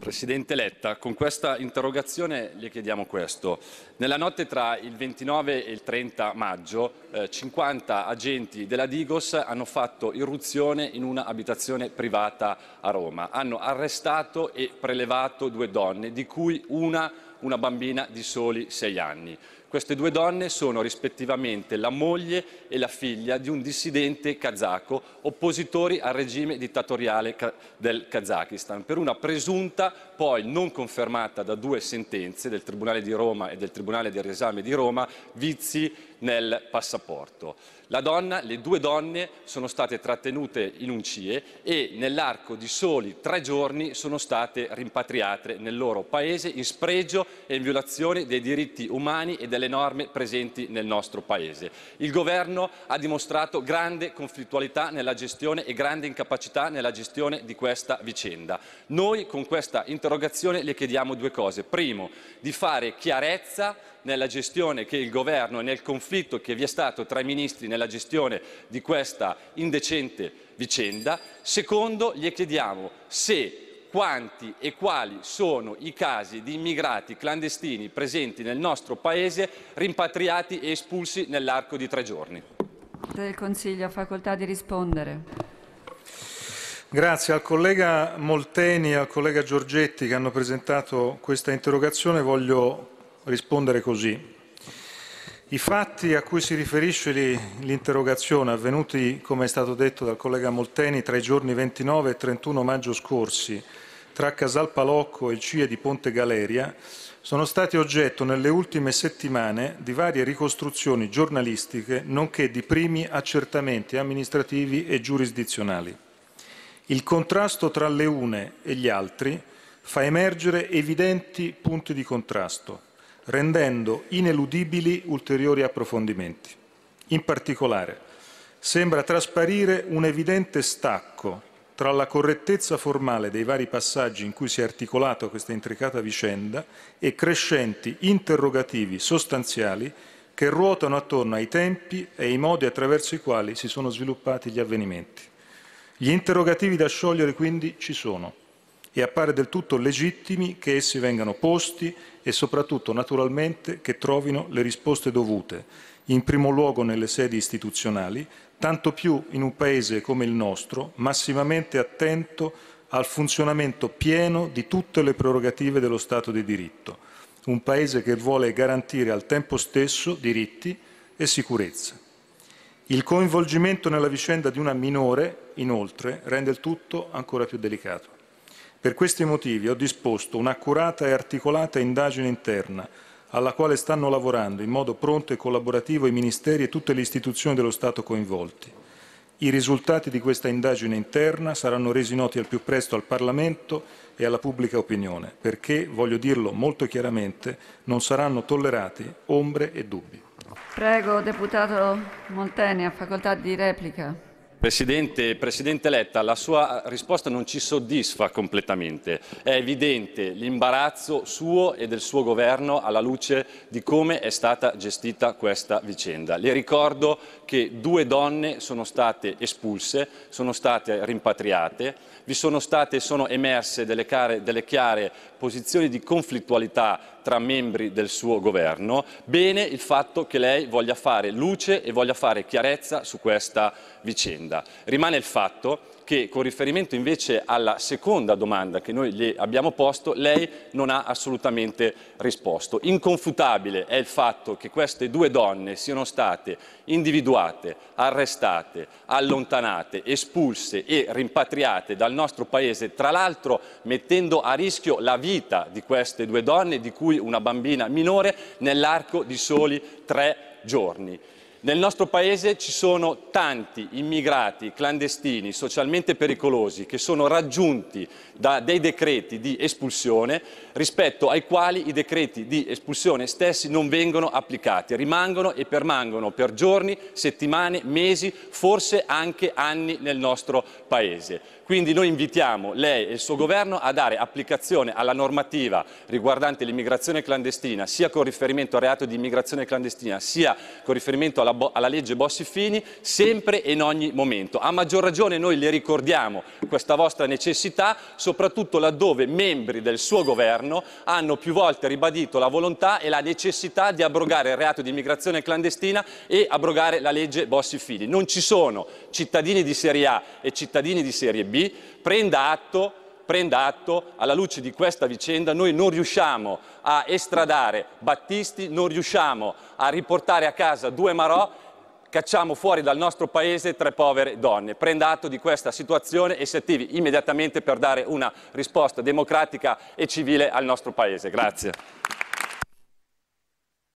Presidente Letta, con questa interrogazione le chiediamo questo. Nella notte tra il 29 e il 30 maggio eh, 50 agenti della Digos hanno fatto irruzione in una abitazione privata a Roma. Hanno arrestato e prelevato due donne, di cui una, una bambina di soli sei anni. Queste due donne sono rispettivamente la moglie e la figlia di un dissidente kazako, oppositori al regime dittatoriale del Kazakistan, per una presunta poi non confermata da due sentenze del Tribunale di Roma e del Tribunale del Riesame di Roma, vizi nel passaporto. La donna, le due donne sono state trattenute in un CIE e nell'arco di soli tre giorni sono state rimpatriate nel loro paese in spregio e in violazione dei diritti umani e delle norme presenti nel nostro paese. Il governo ha dimostrato grande conflittualità nella gestione e grande incapacità nella gestione di questa vicenda. Noi con questa interrogazione interrogazione le chiediamo due cose. Primo, di fare chiarezza nella gestione che il governo e nel conflitto che vi è stato tra i ministri nella gestione di questa indecente vicenda. Secondo, le chiediamo se quanti e quali sono i casi di immigrati clandestini presenti nel nostro Paese rimpatriati e espulsi nell'arco di tre giorni. Del Consiglio, facoltà di rispondere. Grazie al collega Molteni e al collega Giorgetti che hanno presentato questa interrogazione voglio rispondere così. I fatti a cui si riferisce l'interrogazione avvenuti, come è stato detto dal collega Molteni, tra i giorni 29 e 31 maggio scorsi tra Casal Palocco e il CIE di Ponte Galeria sono stati oggetto nelle ultime settimane di varie ricostruzioni giornalistiche nonché di primi accertamenti amministrativi e giurisdizionali. Il contrasto tra le une e gli altri fa emergere evidenti punti di contrasto, rendendo ineludibili ulteriori approfondimenti. In particolare, sembra trasparire un evidente stacco tra la correttezza formale dei vari passaggi in cui si è articolata questa intricata vicenda e crescenti interrogativi sostanziali che ruotano attorno ai tempi e ai modi attraverso i quali si sono sviluppati gli avvenimenti. Gli interrogativi da sciogliere quindi ci sono e appare del tutto legittimi che essi vengano posti e soprattutto naturalmente che trovino le risposte dovute, in primo luogo nelle sedi istituzionali, tanto più in un Paese come il nostro, massimamente attento al funzionamento pieno di tutte le prerogative dello Stato di diritto, un Paese che vuole garantire al tempo stesso diritti e sicurezza. Il coinvolgimento nella vicenda di una minore, inoltre, rende il tutto ancora più delicato. Per questi motivi ho disposto un'accurata e articolata indagine interna alla quale stanno lavorando in modo pronto e collaborativo i ministeri e tutte le istituzioni dello Stato coinvolti. I risultati di questa indagine interna saranno resi noti al più presto al Parlamento e alla pubblica opinione, perché, voglio dirlo molto chiaramente, non saranno tollerati ombre e dubbi. Prego, deputato Molteni, a facoltà di replica. Presidente, Presidente, Letta, la sua risposta non ci soddisfa completamente. È evidente l'imbarazzo suo e del suo governo alla luce di come è stata gestita questa vicenda. Le ricordo che due donne sono state espulse, sono state rimpatriate, vi sono state e sono emerse delle, care, delle chiare posizioni di conflittualità tra membri del suo governo, bene il fatto che lei voglia fare luce e voglia fare chiarezza su questa vicenda. Rimane il fatto che con riferimento invece alla seconda domanda che noi le abbiamo posto, lei non ha assolutamente risposto. Inconfutabile è il fatto che queste due donne siano state individuate, arrestate, allontanate, espulse e rimpatriate dal nostro Paese, tra l'altro mettendo a rischio la vita di queste due donne, di cui una bambina minore, nell'arco di soli tre giorni. Nel nostro Paese ci sono tanti immigrati clandestini socialmente pericolosi che sono raggiunti da dei decreti di espulsione rispetto ai quali i decreti di espulsione stessi non vengono applicati, rimangono e permangono per giorni, settimane, mesi, forse anche anni nel nostro Paese. Quindi noi invitiamo lei e il suo governo a dare applicazione alla normativa riguardante l'immigrazione clandestina, sia con riferimento al reato di immigrazione clandestina, sia con riferimento alla, alla legge Bossi-Fini, sempre e in ogni momento. A maggior ragione noi le ricordiamo questa vostra necessità, soprattutto laddove membri del suo governo hanno più volte ribadito la volontà e la necessità di abrogare il reato di immigrazione clandestina e abrogare la legge Bossi-Fini. Non ci sono cittadini di serie A e cittadini di serie B, lì, prenda atto, prenda atto, alla luce di questa vicenda noi non riusciamo a estradare Battisti, non riusciamo a riportare a casa due Marò cacciamo fuori dal nostro paese tre povere donne. Prenda atto di questa situazione e si attivi immediatamente per dare una risposta democratica e civile al nostro paese. Grazie.